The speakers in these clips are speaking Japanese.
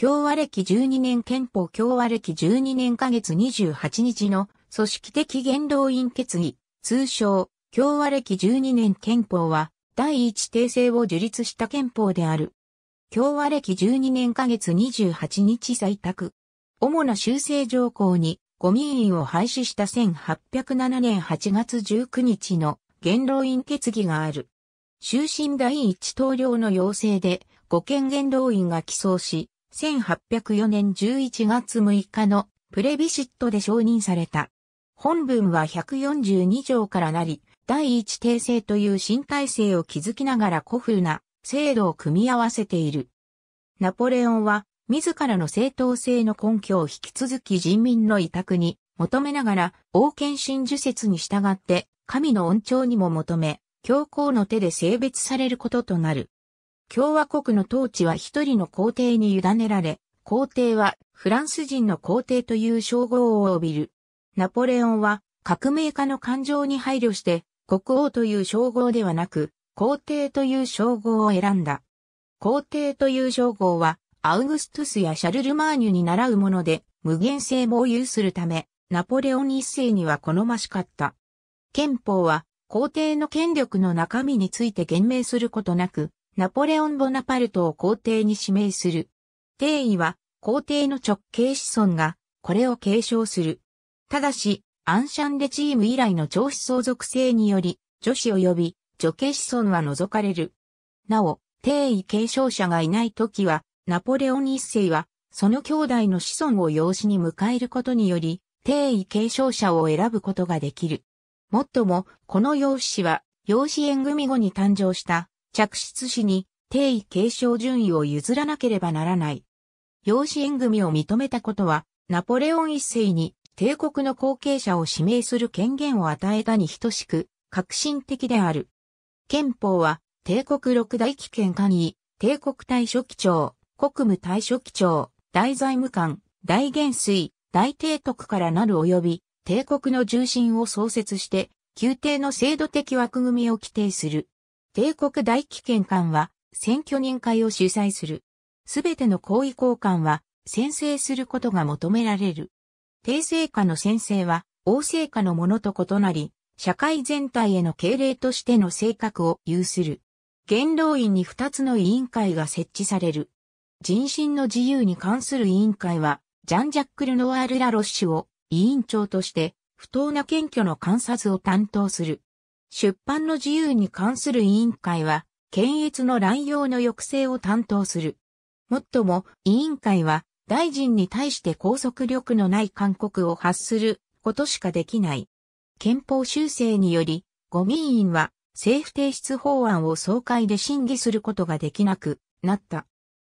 共和歴12年憲法共和歴12年下月28日の組織的元老院決議、通称、共和歴12年憲法は、第一訂正を樹立した憲法である。共和歴12年下月28日採択。主な修正条項に、五民院を廃止した1807年8月19日の元老院決議がある。終身第一統領の要請で、五県元老院が起草し、1804年11月6日のプレビシットで承認された。本文は142条からなり、第一訂正という新体制を築きながら古風な制度を組み合わせている。ナポレオンは自らの正当性の根拠を引き続き人民の委託に求めながら王権神授説に従って神の恩寵にも求め、教皇の手で性別されることとなる。共和国の統治は一人の皇帝に委ねられ、皇帝はフランス人の皇帝という称号を帯びる。ナポレオンは革命家の感情に配慮して国王という称号ではなく皇帝という称号を選んだ。皇帝という称号はアウグストゥスやシャルルマーニュに倣うもので無限性も有するためナポレオン一世には好ましかった。憲法は皇帝の権力の中身について言明することなくナポレオン・ボナパルトを皇帝に指名する。定位は皇帝の直系子孫がこれを継承する。ただし、アンシャンレチーム以来の長子相続性により、女子及び女系子孫は除かれる。なお、定位継承者がいない時は、ナポレオン一世は、その兄弟の子孫を養子に迎えることにより、定位継承者を選ぶことができる。もっとも、この養子は、養子縁組後に誕生した着出しに定位継承順位を譲らなければならない。養子縁組を認めたことは、ナポレオン一世に帝国の後継者を指名する権限を与えたに等しく、革新的である。憲法は、帝国六大危険下に、帝国大書記長、国務大書記長、大財務官、大元帥、大帝徳からなる及び、帝国の重心を創設して、宮廷の制度的枠組みを規定する。帝国大危険官は選挙人会を主催する。すべての行為交換は宣誓することが求められる。帝政下の宣誓は王政下のものと異なり、社会全体への敬礼としての性格を有する。元老院に二つの委員会が設置される。人身の自由に関する委員会は、ジャン・ジャック・ルノワール・ラ・ロッシュを委員長として、不当な検挙の観察を担当する。出版の自由に関する委員会は、検閲の乱用の抑制を担当する。もっとも、委員会は、大臣に対して拘束力のない勧告を発することしかできない。憲法修正により、ゴ民委員は政府提出法案を総会で審議することができなくなった。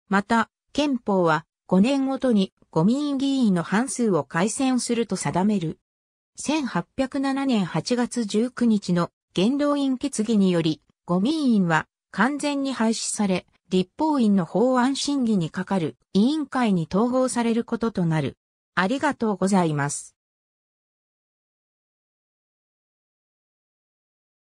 また、憲法は5年ごとにゴ民員議員の半数を改選すると定める。1807年8月19日の元老院決議により、五民院は完全に廃止され、立法院の法案審議にかかる委員会に統合されることとなる。ありがとうございます。